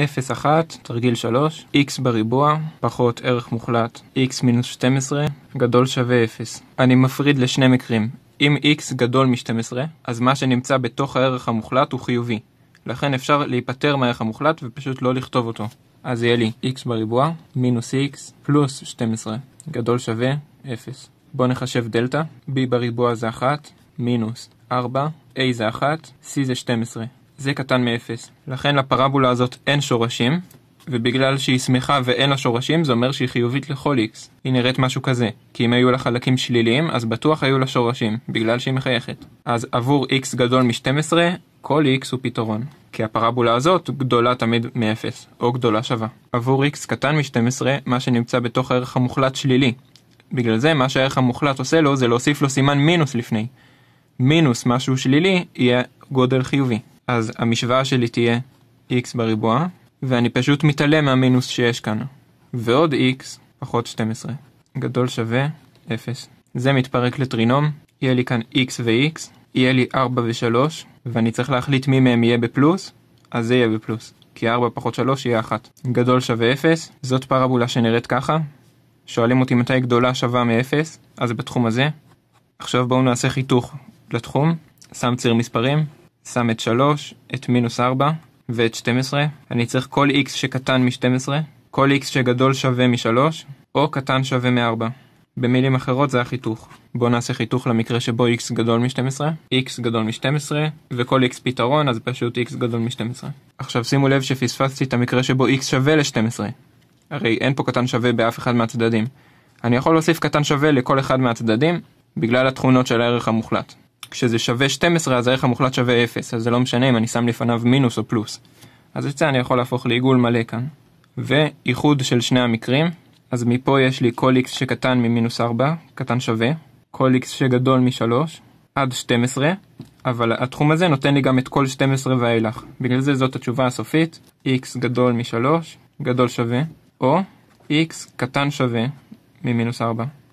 0,1 תרגיל 3 x בריבוע פחות ערך מוחלט x מינוס 12 גדול שווה 0. אני מפריד לשני מקרים. אם x גדול מ-12, אז מה שנמצא בתוך הערך המוחלט הוא חיובי. לכן אפשר להיפטר מהערך המוחלט ופשוט לא לכתוב אותו. אז יהיה לי x בריבוע מינוס x פלוס 12 גדול שווה 0. בואו נחשב דלתא, b בריבוע זה 1 מינוס 4, a זה 1, c זה 12. זה קטן מ-0. לכן לפרבולה הזאת אין שורשים, ובגלל שהיא שמחה ואין לה שורשים, זה אומר שהיא חיובית לכל x. היא נראית משהו כזה, כי אם היו לה חלקים שליליים, אז בטוח היו לה שורשים, בגלל שהיא מחייכת. אז עבור x גדול מ-12, כל x הוא פתרון. כי הפרבולה הזאת גדולה תמיד מ-0, או גדולה שווה. עבור x קטן מ-12, מה שנמצא בתוך הערך המוחלט שלילי. בגלל זה, מה שהערך המוחלט עושה לו, זה להוסיף לו סימן מינוס לפני. מינוס משהו שלילי, יהיה גודל חיובי. אז המשוואה שלי תהיה x בריבוע, ואני פשוט מתעלם מהמינוס שיש כאן. ועוד x פחות 12 גדול שווה 0. זה מתפרק לטרינום, יהיה לי כאן x ו-x, יהיה לי 4 ו-3, ואני צריך להחליט מי מהם יהיה בפלוס, אז זה יהיה בפלוס, כי 4 פחות 3 יהיה 1. גדול שווה 0, זאת פרבולה שנראית ככה. שואלים אותי מתי גדולה שווה מ-0, אז בתחום הזה. עכשיו בואו נעשה חיתוך לתחום, שם ציר מספרים, שם את 3, את מינוס 4 ואת 12. אני צריך כל x שקטן מ-12, כל x שגדול שווה מ-3, או קטן שווה מ-4. במילים אחרות זה החיתוך. בואו נעשה חיתוך למקרה שבו x גדול מ-12, x גדול מ-12, וכל x פתרון אז פשוט x גדול מ-12. עכשיו שימו לב שפספסתי את המקרה שבו x שווה ל-12. הרי אין פה קטן שווה באף אחד מהצדדים. אני יכול להוסיף קטן שווה לכל אחד מהצדדים, בגלל התכונות של הערך המוחלט. כשזה שווה 12 אז הערך המוחלט שווה 0, אז זה לא משנה אם אני שם לפניו מינוס או פלוס. אז את זה אני יכול להפוך לעיגול מלא כאן. ואיחוד של שני המקרים, אז מפה יש לי כל x שקטן ממינוס 4, קטן שווה, כל x שגדול מ-3, עד 12, אבל התחום הזה נותן לי גם את כל 12 ואילך. בגלל זה זאת התשובה הסופית, x גדול מ-3, גדול שווה, או x קטן שווה ממינוס 4.